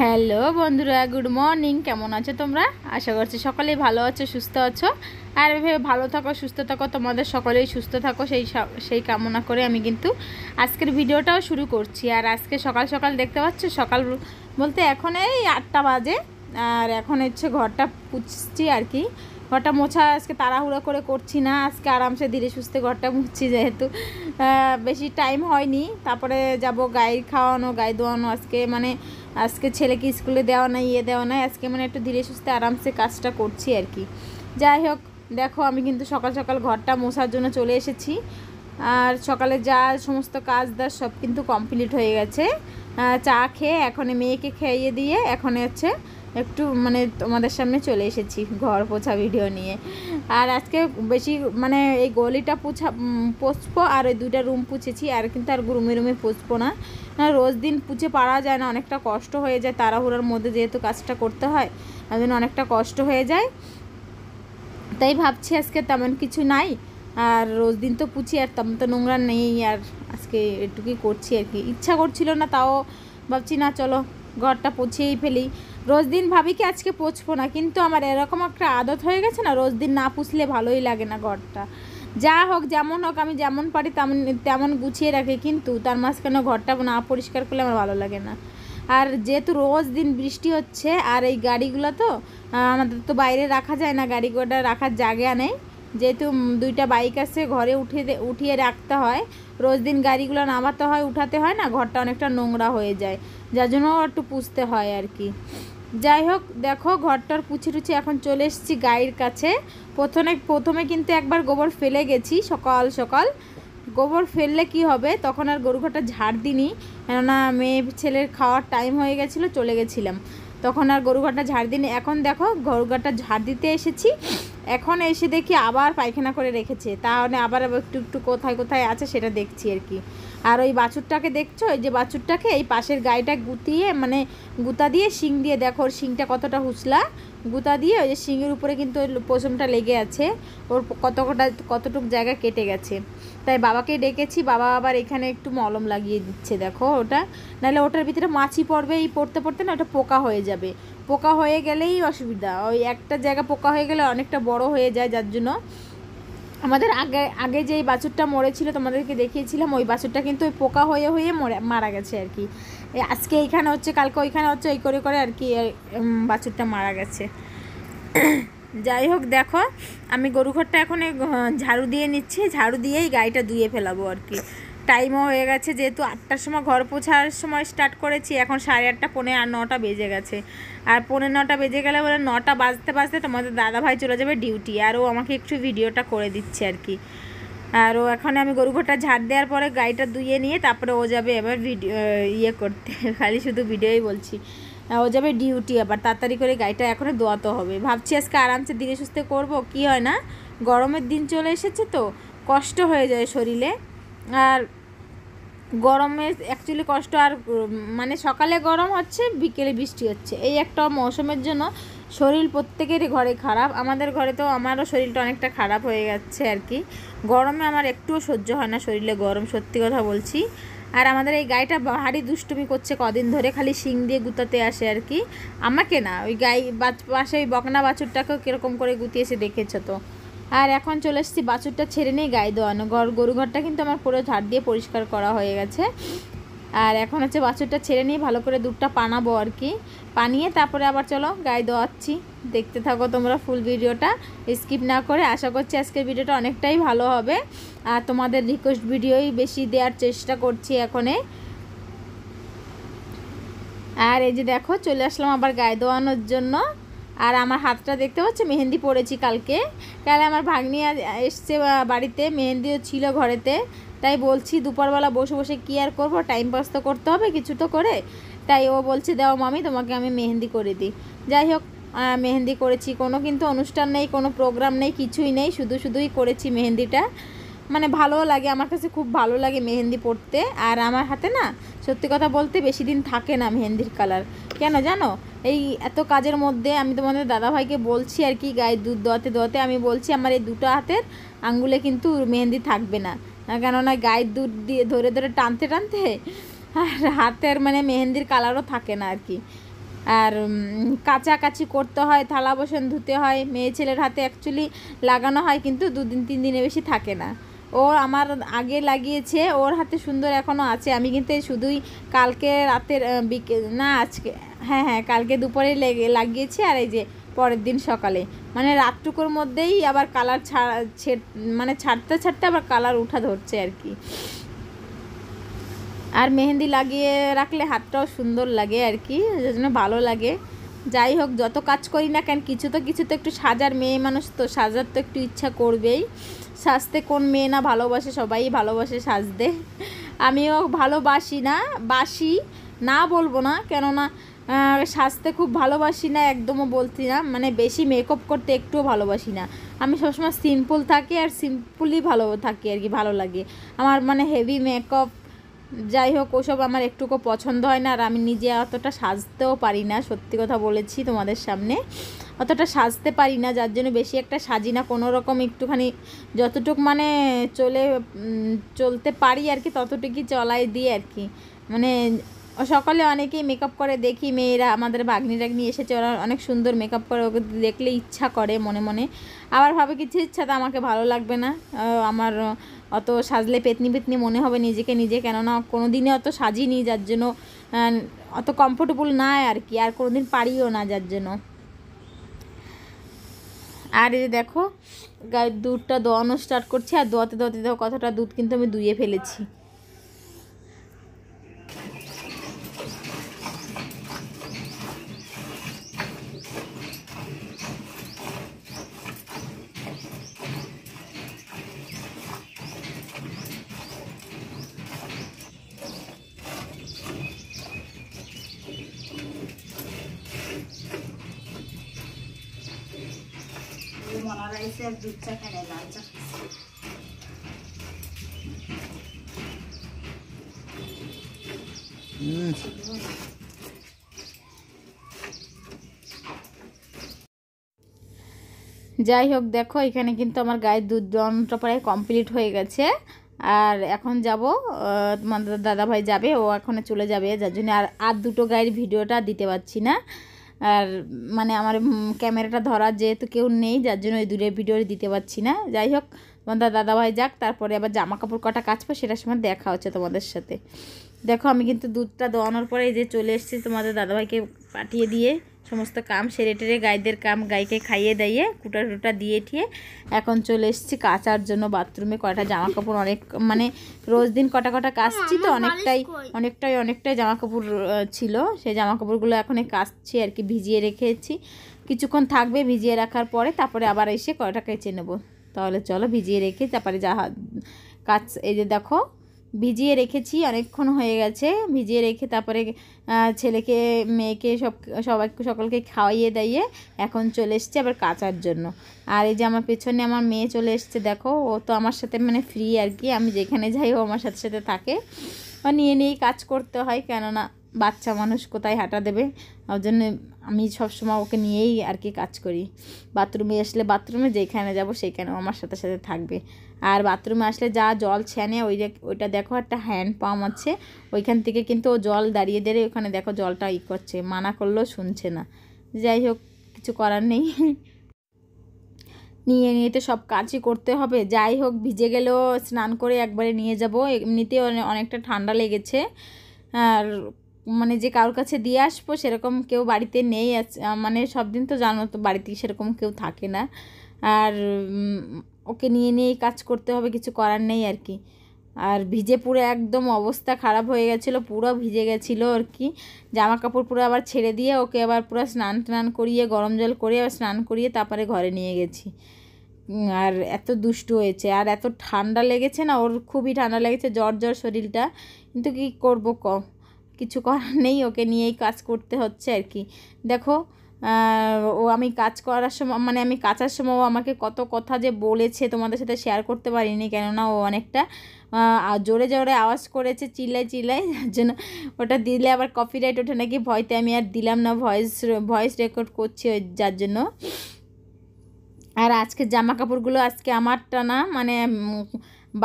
hello বন্ধুরা good morning কেমন আছো তোমরা আশা করছি সকলেই ভালো আছো সুস্থ আছো আর এভাবে ভালো থাকো সুস্থ থাকো তোমাদের সকলেই সুস্থ থাকো সেই সেই কামনা করে আমি কিন্তু আজকের ভিডিওটাও শুরু করছি আর আজকে সকাল সকাল দেখতে পাচ্ছ সকাল বলতে এখন এই আটটা বাজে আর এখন হচ্ছে ঘরটা পুছছি আর কি ঘরটা মোছা আজকে তাড়াহুড়ো করে করছি না আজকে আরামসে ধীরে সুস্থে ঘরটা মুছছি যেহেতু বেশি টাইম হয়নি তারপরে যাব গাই খাওয়ানো গাই দোয়ানো আজকে মানে আজকে ছেলেকে স্কুলে দেওয়া নাই ইয়ে দেওয়া নাই আজকে মানে একটু ধীরে সুস্থে আরামসে কাজটা করছি আর কি যাই হোক দেখো আমি কিন্তু সকাল সকাল ঘরটা মোছার জন্য চলে এসেছি আর সকালে যা সমস্ত কাজ দাজ সব কিন্তু কমপ্লিট হয়ে গেছে চা খেয়ে এখন মেয়েকে খেয়ে দিয়ে এখন হচ্ছে একটু মানে তোমাদের সামনে চলে এসেছি ঘর পোছা ভিডিও নিয়ে আর আজকে বেশি মানে এই গলিটা পোছা পুষবো আর ওই দুইটা রুম পুছেছি আর কিন্তু আর রুমে রুমে পুষবো না না রোজ দিন পুছে পারা যায় না অনেকটা কষ্ট হয়ে যায় তাড়াহুড়ার মধ্যে যেহেতু কাজটা করতে হয় তার জন্য অনেকটা কষ্ট হয়ে যায় তাই ভাবছি আজকে তেমন কিছু নাই আর রোজ দিন তো পুছি আর তেমন তো নোংরা নেই আর আজকে এটুকুই করছি আর কি ইচ্ছা করছিল না তাও ভাবছি না চলো ঘরটা পুছিয়েই ফেলি রোজ দিন ভাবি কি আজকে পুছবো না কিন্তু আমার এরকম একটা আদত হয়ে গেছে না রোজ দিন না পুষলে ভালোই লাগে না ঘরটা যা হোক যেমন হোক আমি যেমন পারি তেমন তেমন গুছিয়ে রাখি কিন্তু তার মাঝখানে ঘরটা না পরিষ্কার করলে আমার ভালো লাগে না আর যেহেতু রোজ দিন বৃষ্টি হচ্ছে আর এই গাড়িগুলো তো আমাদের তো বাইরে রাখা যায় না গাড়িগুলো রাখার জায়গা নেই যেহেতু দুইটা বাইক আছে ঘরে উঠিয়ে উঠিয়ে রাখতে হয় রোজ দিন গাড়িগুলো নামাতে হয় উঠাতে হয় না ঘরটা অনেকটা নোংরা হয়ে যায় যার জন্য একটু পুষতে হয় আর কি যাই হোক দেখো ঘরটার পুছি টুছি এখন চলে এসেছি গায়ের কাছে প্রথমে প্রথমে কিন্তু একবার গোবর ফেলে গেছি সকাল সকাল গোবর ফেললে কি হবে তখন আর গরু ঘরটা ঝাড় দিনি কেননা মেয়ে ছেলের খাওয়ার টাইম হয়ে গেছিলো চলে গেছিলাম তখন আর গরু ঘরটা ঝাড় দিনি এখন দেখো গরু ঘরটা ঝাড় দিতে এসেছি এখন এসে দেখি আবার পায়খানা করে রেখেছে তাহলে আবার একটু একটু কোথায় কোথায় আছে সেটা দেখছি আর কি আর ওই বাছুরটাকে দেখছো ওই যে বাছুরটাকে এই পাশের গায়েটা গুতিয়ে মানে গুতা দিয়ে শিং দিয়ে দেখো ওর শিংটা কতটা হুচলা গুঁতা দিয়ে ওই যে শিঙের উপরে কিন্তু পশমটা লেগে আছে ওর কত কটা কতটুক জায়গা কেটে গেছে তাই বাবাকে ডেকেছি বাবা আবার এখানে একটু মলম লাগিয়ে দিচ্ছে দেখো ওটা নাহলে ওটার ভিতরে মাছি পড়বে এই পড়তে পড়তে না ওটা পোকা হয়ে যাবে পোকা হয়ে গেলেই অসুবিধা ওই একটা জায়গা পোকা হয়ে গেলে অনেকটা বড় হয়ে যায় যার জন্য আমাদের আগে আগে যেই বাছুরটা মরেছিল তোমাদেরকে দেখিয়েছিলাম ওই বাছুরটা কিন্তু ওই পোকা হয়ে হয়ে মরে মারা গেছে আর কি আজকে এইখানে হচ্ছে কালকে ওইখানে হচ্ছে এই করে করে আর কি বাছুরটা মারা গেছে যাই হোক দেখো আমি গরু ঘরটা এখন ঝাড়ু দিয়ে নিচ্ছি ঝাড়ু দিয়েই গাড়িটা ধুয়ে ফেলাবো আর কি টাইমও হয়ে গেছে যেহেতু আটটার সময় ঘর পোছার সময় স্টার্ট করেছি এখন সাড়ে আটটা পনে আর নটা বেজে গেছে আর পৌনে নটা বেজে গেলে বলে নটা বাজতে বাজতে তোমাদের দাদাভাই চলে যাবে ডিউটি আর ও আমাকে একটু ভিডিওটা করে দিচ্ছে আর কি আর ও এখানে আমি গরুঘরটা ঝাড় দেওয়ার পরে গাড়িটা ধুয়ে নিয়ে তারপরে ও যাবে এবার ভিডিও ইয়ে করতে খালি শুধু ভিডিওই বলছি ও যাবে ডিউটি আবার তাড়াতাড়ি করে গাড়িটা এখনও দোয়াতে হবে ভাবছি আজকে আরামসে দিনে সুস্থে করবো কি হয় না গরমের দিন চলে এসেছে তো কষ্ট হয়ে যায় শরীরে আর গরমে অ্যাকচুয়ালি কষ্ট আর মানে সকালে গরম হচ্ছে বিকেলে বৃষ্টি হচ্ছে এই একটা মৌসুমের জন্য শরীর প্রত্যেকেরই ঘরে খারাপ আমাদের ঘরে তো আমারও শরীরটা অনেকটা খারাপ হয়ে যাচ্ছে আর কি গরমে আমার একটুও সহ্য হয় না শরীরে গরম সত্যি কথা বলছি আর আমাদের এই গাইটা ভারী দুষ্টুমি করছে কদিন ধরে খালি শিং দিয়ে গুতাতে আসে আর কি আমাকে না ওই গাই পাশে ওই বকনা বাছুরটাকেও কীরকম করে গুতিয়েছে দেখেছো তো আর এখন চলে এসেছি বাছুরটা ছেড়ে নিয়ে গায়ে দোয়ানো ঘর গরু ঘরটা কিন্তু আমার পুরো ঝাড় দিয়ে পরিষ্কার করা হয়ে গেছে আর এখন হচ্ছে বাছুরটা ছেড়ে নিয়ে ভালো করে দুধটা পানাবো আর কি পানিয়ে তারপরে আবার চলো গায়ে দোয়াচ্ছি দেখতে থাকো তোমরা ফুল ভিডিওটা স্কিপ না করে আশা করছি আজকের ভিডিওটা অনেকটাই ভালো হবে আর তোমাদের রিকোয়েস্ট ভিডিওই বেশি দেওয়ার চেষ্টা করছি এখনে আর এই যে দেখো চলে আসলাম আবার গায়ে দোয়ানোর জন্য আর আমার হাতটা দেখতে পাচ্ছ মেহেন্দি পড়েছি কালকে কালে আমার ভাগ্নি এসছে বাড়িতে মেহেন্দিও ছিল ঘরেতে তাই বলছি দুপুরবেলা বসে বসে কী আর করবো টাইম পাস তো করতে হবে কিছু তো করে তাই ও বলছে দেও মামি তোমাকে আমি মেহেন্দি করে দিই যাই হোক মেহেন্দি করেছি কোনো কিন্তু অনুষ্ঠান নেই কোনো প্রোগ্রাম নেই কিছুই নেই শুধু শুধুই করেছি মেহেন্দিটা মানে ভালো লাগে আমার কাছে খুব ভালো লাগে মেহেন্দি পড়তে আর আমার হাতে না সত্যি কথা বলতে বেশি দিন থাকে না মেহেন্দির কালার কেন জানো এই এত কাজের মধ্যে আমি তোমাদের দাদাভাইকে বলছি আর কি গায়ে দুধ দোয়াতে দোয়াতে আমি বলছি আমার এই দুটো হাতের আঙ্গুলে কিন্তু মেহেন্দি থাকবে না কেননা গায়ে দুধ দিয়ে ধরে ধরে টানতে টানতে আর হাতের মানে মেহেন্দির কালারও থাকে না আর কি আর কাচাকাচি করতে হয় থালা বসন ধুতে হয় মেয়ে ছেলের হাতে অ্যাকচুয়ালি লাগানো হয় কিন্তু দুদিন তিন দিনে বেশি থাকে না ও আমার আগে লাগিয়েছে ওর হাতে সুন্দর এখনও আছে আমি কিন্তু শুধুই কালকে রাতের না আজকে হ্যাঁ হ্যাঁ কালকে দুপুরে লেগে লাগিয়েছি আর এই যে পরের দিন সকালে মানে রাতটুকুর মধ্যেই আবার কালার ছাড়া মানে ছাড়তে ছাড়তে আবার কালার উঠা ধরছে আর কি আর মেহেন্দি লাগিয়ে রাখলে হাতটাও সুন্দর লাগে আর কি যে জন্য ভালো লাগে যাই হোক যত কাজ করি না কেন কিছু তো কিছু তো একটু সাজার মেয়ে মানুষ তো সাজার তো একটু ইচ্ছা করবেই সাজতে কোন মেয়ে না ভালোবাসে সবাই ভালোবাসে সাজতে আমিও ভালোবাসি না বাসি না বলবো না কেননা সাজতে খুব ভালোবাসি না একদমও বলছি না মানে বেশি মেকআপ করতে একটুও ভালোবাসি না আমি সবসময় সিম্পল থাকি আর সিম্পলই ভালো থাকি আর কি ভালো লাগে আমার মানে হেভি মেকআপ যাই হোক ওসব আমার একটুকু পছন্দ হয় না আর আমি নিজে অতটা সাজতেও পারি না সত্যি কথা বলেছি তোমাদের সামনে অতটা সাজতে পারি না যার জন্য বেশি একটা সাজি না কোনো রকম একটুখানি যতটুক মানে চলে চলতে পারি আর কি ততটুকুই চলাই দিই আর কি মানে সকালে অনেকেই মেকআপ করে দেখি মেয়েরা আমাদের বাগনি টাগনি এসেছে ওরা অনেক সুন্দর মেকআপ করে ওকে দেখলে ইচ্ছা করে মনে মনে আবার ভাবে কিছু ইচ্ছা তো আমাকে ভালো লাগবে না আমার অত সাজলে পেতনি পেতনি মনে হবে নিজেকে নিজে কেননা কোনো দিনে অত সাজিনি যার জন্য অত কমফোর্টেবল না আর কি আর কোনো দিন পারিও না যার জন্য আর এই দেখো গায়ের দুধটা দোয়ানো স্টার্ট করছে আর দোয়াতে দোয়াতে দেখো কতটা দুধ কিন্তু আমি দুয়ে ফেলেছি যাই হোক দেখো এখানে কিন্তু আমার গায়ের দুধ যন্ত্র প্রায় কমপ্লিট হয়ে গেছে আর এখন যাব তোমাদের দাদাভাই যাবে ও এখন চলে যাবে যার জন্য আর আর দুটো গায়ের ভিডিওটা দিতে পারছি না আর মানে আমার ক্যামেরাটা ধরার যেহেতু কেউ নেই যার জন্য ওই দূরে ভিডিও দিতে পারছি না যাই হোক তোমাদের দাদাভাই যাক তারপরে আবার জামা কাপড় কটা কাচবো সেটার সময় দেখা হচ্ছে তোমাদের সাথে দেখো আমি কিন্তু দুধটা দোয়ানোর পরে যে চলে এসেছি তোমাদের দাদাভাইকে পাঠিয়ে দিয়ে সমস্ত কাম সেরে টেরে গাইদের কাম গাইকে খাইয়ে দাইয়ে কুটা টুটা দিয়ে ঠিয়ে এখন চলে এসেছি কাচার জন্য বাথরুমে কয়টা জামা কাপড় অনেক মানে রোজ দিন কটা কটা কাচছি তো হ্যাঁ, হ্যাঁ, অনেকটাই অনেকটাই অনেকটাই জামা কাপড় ছিল সেই জামা কাপড়গুলো এখন কাচছি আর কি ভিজিয়ে রেখেছি কিছুক্ষণ থাকবে ভিজিয়ে রাখার পরে তারপরে আবার এসে কয়টা কেচে নেবো তাহলে চলো ভিজিয়ে রেখে তারপরে যা কাজ এই যে দেখো ভিজিয়ে রেখেছি অনেকক্ষণ হয়ে গেছে ভিজিয়ে রেখে তারপরে ছেলেকে মেয়েকে সব সবাই সকলকে খাওয়াইয়ে দাইয়ে এখন চলে এসছে আবার কাচার জন্য আর এই যে আমার পেছনে আমার মেয়ে চলে এসছে দেখো ও তো আমার সাথে মানে ফ্রি আর কি আমি যেখানে যাই ও আমার সাথে সাথে থাকে ও নিয়ে নিয়েই কাজ করতে হয় কেননা বাচ্চা মানুষ কোথায় হাঁটা দেবে ওর জন্য আমি সবসময় ওকে নিয়েই আর কি কাজ করি বাথরুমে আসলে বাথরুমে যেখানে যাব সেখানে আমার সাথে সাথে থাকবে আর বাথরুমে আসলে যা জল ছেনে ওই ওইটা দেখো একটা হ্যান্ড পাম্প আছে ওইখান থেকে কিন্তু ও জল দাঁড়িয়ে দাঁড়িয়ে ওখানে দেখো জলটা ই করছে মানা করলেও শুনছে না যাই হোক কিছু করার নেই নিয়ে নিয়ে তো সব কাজই করতে হবে যাই হোক ভিজে গেলেও স্নান করে একবারে নিয়ে যাব এমনিতে অনেকটা ঠান্ডা লেগেছে আর মানে যে কারোর কাছে দিয়ে আসবো সেরকম কেউ বাড়িতে নেই মানে সব দিন তো জানো তো বাড়িতে সেরকম কেউ থাকে না আর ওকে নিয়ে নিয়েই কাজ করতে হবে কিছু করার নেই আর কি আর ভিজে পুরো একদম অবস্থা খারাপ হয়ে গেছিলো পুরো ভিজে গেছিলো আর কি জামা কাপড় পুরো আবার ছেড়ে দিয়ে ওকে আবার পুরো স্নান টান করিয়ে গরম জল করিয়ে আবার স্নান করিয়ে তারপরে ঘরে নিয়ে গেছি আর এত দুষ্ট হয়েছে আর এত ঠান্ডা লেগেছে না ওর খুবই ঠান্ডা লেগেছে জ্বর জ্বর শরীরটা কিন্তু কি করবো কম কিছু করার নেই ওকে নিয়েই কাজ করতে হচ্ছে আর কি দেখো ও আমি কাজ করার সময় মানে আমি কাচার সময় আমাকে কত কথা যে বলেছে তোমাদের সাথে শেয়ার করতে পারিনি কেননা ও অনেকটা জোরে জোরে আওয়াজ করেছে চিল্লাই চিল্লাই যার জন্য ওটা দিলে আবার কপিরাইট ওঠে নাকি ভয়তে আমি আর দিলাম না ভয়েস ভয়েস রেকর্ড করছি যার জন্য আর আজকে জামা কাপড়গুলো আজকে আমারটা না মানে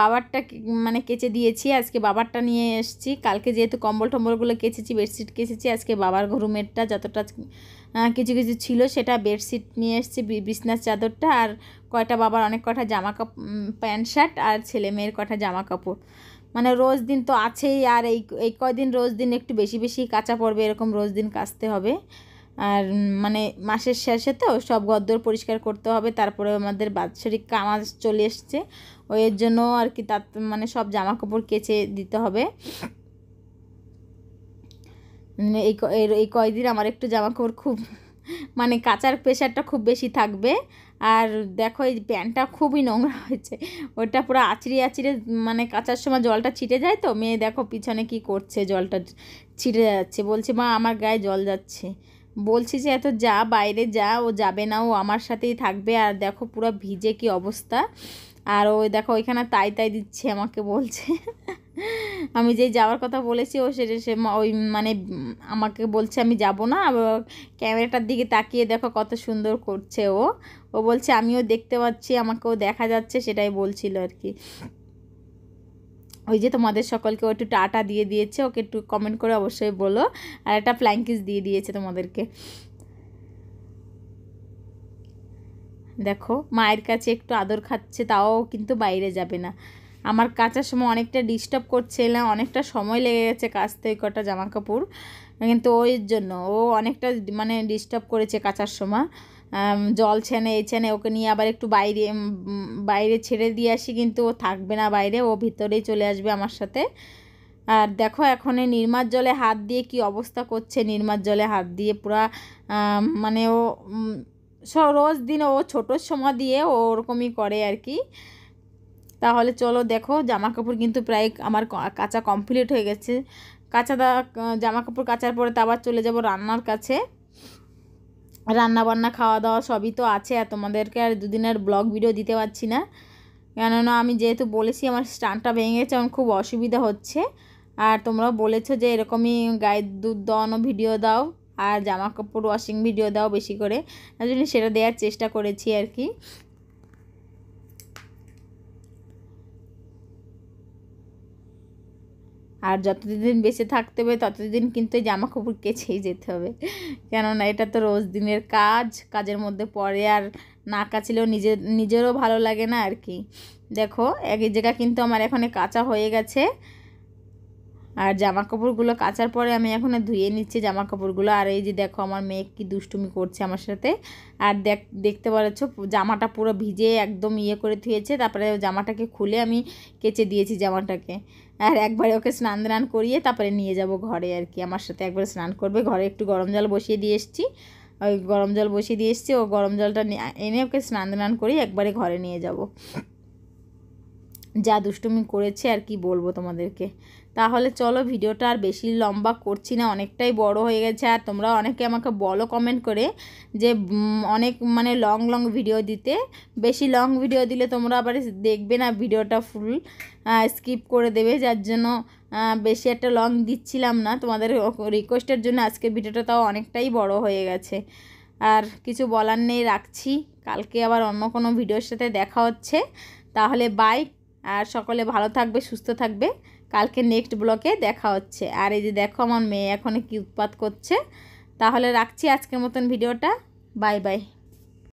বাবারটা মানে কেচে দিয়েছি আজকে বাবারটা নিয়ে এসেছি কালকে যেহেতু কম্বল টম্বলগুলো কেচেছি বেডশিট কেচেছি আজকে বাবার ঘরুমেরটা যতটা কিছু কিছু ছিল সেটা বেডশিট নিয়ে এসেছি বিছনার চাদরটা আর কয়টা বাবার অনেক কটা জামা কাপ প্যান্ট শার্ট আর ছেলে মেয়ের কটা জামা কাপড় মানে রোজ দিন তো আছেই আর এই এই কয়দিন রোজ দিন একটু বেশি বেশি কাঁচা পড়বে এরকম রোজ দিন কাচতে হবে আর মানে মাসের শেষে তো সব গদ্দর পরিষ্কার করতে হবে তারপরে আমাদের বাৎসরিক কামাজ চলে এসছে ওই এর জন্য আর কি তার মানে সব জামা কাপড় কেচে দিতে হবে মানে এই এই কয়দিন আমার একটু জামা কাপড় খুব মানে কাচার প্রেশারটা খুব বেশি থাকবে আর দেখো এই প্যান্টটা খুবই নোংরা হয়েছে ওটা পুরো আচড়ে আচড়ে মানে কাচার সময় জলটা ছিটে যায় তো মেয়ে দেখো পিছনে কি করছে জলটা ছিটে যাচ্ছে বলছে মা আমার গায়ে জল যাচ্ছে বলছি যে এত যা বাইরে যা ও যাবে না ও আমার সাথেই থাকবে আর দেখো পুরো ভিজে কি অবস্থা আর ও দেখো ওইখানে তাই তাই দিচ্ছে আমাকে বলছে আমি যে যাওয়ার কথা বলেছি ও সেটা সে ওই মানে আমাকে বলছে আমি যাব না ক্যামেরাটার দিকে তাকিয়ে দেখো কত সুন্দর করছে ও ও বলছে আমিও দেখতে পাচ্ছি আমাকেও দেখা যাচ্ছে সেটাই বলছিল আর কি ওই যে তোমাদের সকলকে ও একটু টাটা দিয়ে দিয়েছে ওকে একটু কমেন্ট করে অবশ্যই বলো আর একটা প্ল্যাঙ্কিস দিয়ে দিয়েছে তোমাদেরকে দেখো মায়ের কাছে একটু আদর খাচ্ছে তাও কিন্তু বাইরে যাবে না আমার কাচার সময় অনেকটা ডিস্টার্ব করছে না অনেকটা সময় লেগে গেছে কাচতে কটা জামা কাপড় কিন্তু ওই জন্য ও অনেকটা মানে ডিস্টার্ব করেছে কাচার সময় জল ছেনে এ ছেনে ওকে নিয়ে আবার একটু বাইরে বাইরে ছেড়ে দিয়ে আসি কিন্তু ও থাকবে না বাইরে ও ভিতরেই চলে আসবে আমার সাথে আর দেখো এখন এই নির্মার জলে হাত দিয়ে কি অবস্থা করছে নির্মার জলে হাত দিয়ে পুরা মানে ও রোজ দিন ও ছোটোর সময় দিয়ে ও ওরকমই করে আর কি তাহলে চলো দেখো জামা কাপড় কিন্তু প্রায় আমার কাঁচা কমপ্লিট হয়ে গেছে কাঁচা দা জামা কাপড় কাচার পরে তো আবার চলে যাব রান্নার কাছে রান্নাবান্না খাওয়া দাওয়া সবই তো আছে আর তোমাদেরকে আর দুদিনের ব্লগ ভিডিও দিতে পারছি না কেননা আমি যেহেতু বলেছি আমার স্টানটা ভেঙে গেছে আমার খুব অসুবিধা হচ্ছে আর তোমরা বলেছো যে এরকমই গায়ে দুধ দেওয়ানো ভিডিও দাও আর জামা কাপড় ওয়াশিং ভিডিও দাও বেশি করে জন্য সেটা দেওয়ার চেষ্টা করেছি আর কি আর যতদিন বেঁচে থাকতে হবে ততদিন কিন্তু জামা কাপড় কেচেই যেতে হবে কেননা এটা তো রোজ দিনের কাজ কাজের মধ্যে পরে আর না কাচলেও নিজের নিজেরও ভালো লাগে না আর কি দেখো এক জায়গা কিন্তু আমার এখানে কাঁচা হয়ে গেছে আর জামা কাপড়গুলো কাচার পরে আমি এখন ধুয়ে নিচ্ছি জামা কাপড়গুলো আর এই যে দেখো আমার মেয়ে কি দুষ্টুমি করছে আমার সাথে আর দেখ দেখতে পাচ্ছ জামাটা পুরো ভিজে একদম ইয়ে করে ধুয়েছে তারপরে জামাটাকে খুলে আমি কেচে দিয়েছি জামাটাকে আর একবারে ওকে স্নান দান করিয়ে তারপরে নিয়ে যাব ঘরে আর কি আমার সাথে একবার স্নান করবে ঘরে একটু গরম জল বসিয়ে দিয়ে এসেছি ওই গরম জল বসিয়ে দিয়ে এসেছি ও গরম জলটা এনে ওকে স্নান দান করি একবারে ঘরে নিয়ে যাব যা দুষ্টুমি করেছে আর কি বলবো তোমাদেরকে তাহলে চলো ভিডিওটা আর বেশি লম্বা করছি না অনেকটাই বড় হয়ে গেছে আর তোমরা অনেকে আমাকে বলো কমেন্ট করে যে অনেক মানে লং লং ভিডিও দিতে বেশি লং ভিডিও দিলে তোমরা আবার দেখবে না ভিডিওটা ফুল স্কিপ করে দেবে যার জন্য বেশি একটা লং দিচ্ছিলাম না তোমাদের রিকোয়েস্টের জন্য আজকে ভিডিওটা তাও অনেকটাই বড় হয়ে গেছে আর কিছু বলার নেই রাখছি কালকে আবার অন্য কোনো ভিডিওর সাথে দেখা হচ্ছে তাহলে বাই আর সকলে ভালো থাকবে সুস্থ থাকবে কালকে নেক্সট ব্লকে দেখা হচ্ছে আর এই যে দেখো আমার মেয়ে এখন কি উৎপাত করছে তাহলে রাখছি আজকের মতন ভিডিওটা বাই বাই